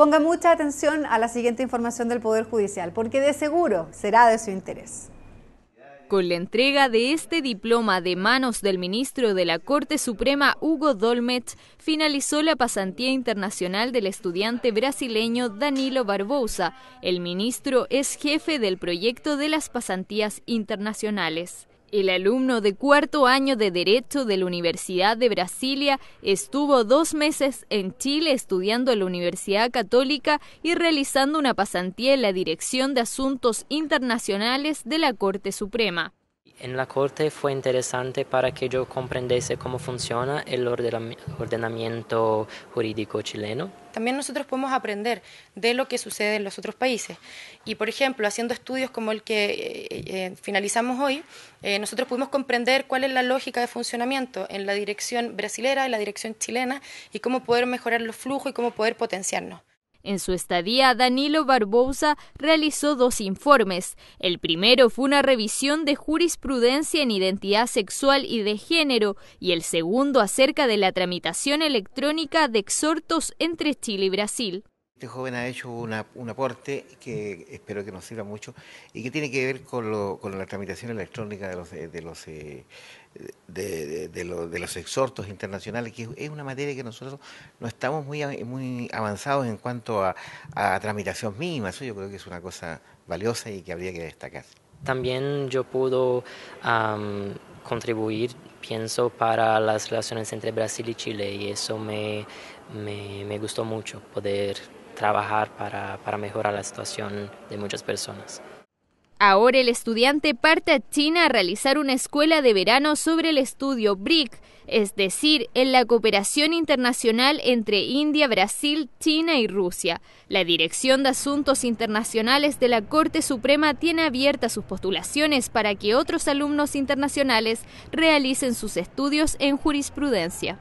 Ponga mucha atención a la siguiente información del Poder Judicial, porque de seguro será de su interés. Con la entrega de este diploma de manos del ministro de la Corte Suprema, Hugo Dolmet, finalizó la pasantía internacional del estudiante brasileño Danilo Barbosa. El ministro es jefe del proyecto de las pasantías internacionales. El alumno de cuarto año de Derecho de la Universidad de Brasilia estuvo dos meses en Chile estudiando en la Universidad Católica y realizando una pasantía en la Dirección de Asuntos Internacionales de la Corte Suprema en la corte fue interesante para que yo comprendiese cómo funciona el ordenamiento jurídico chileno. También nosotros podemos aprender de lo que sucede en los otros países. Y, por ejemplo, haciendo estudios como el que eh, eh, finalizamos hoy, eh, nosotros pudimos comprender cuál es la lógica de funcionamiento en la dirección brasilera, en la dirección chilena, y cómo poder mejorar los flujos y cómo poder potenciarnos. En su estadía, Danilo Barbosa realizó dos informes. El primero fue una revisión de jurisprudencia en identidad sexual y de género, y el segundo acerca de la tramitación electrónica de exhortos entre Chile y Brasil. Este joven ha hecho un aporte que espero que nos sirva mucho y que tiene que ver con, la tramitación electrónica de los, eh, de los, eh, de, los exhortos internacionales, que es una materia que nosotros no estamos muy, muy avanzados en cuanto a, tramitación mínima. Eso yo creo que es una cosa valiosa y que habría que destacar. También yo pudo contribuir, pienso, para las relaciones entre Brasil y Chile y eso me gustó mucho poder trabajar para, mejorar la situación de muchas personas. Ahora el estudiante parte a China a realizar una escuela de verano sobre el estudio BRIC, es decir, en la cooperación internacional entre India, Brasil, China y Rusia. La Dirección de Asuntos Internacionales de la Corte Suprema tiene abiertas sus postulaciones para que otros alumnos internacionales realicen sus estudios en jurisprudencia.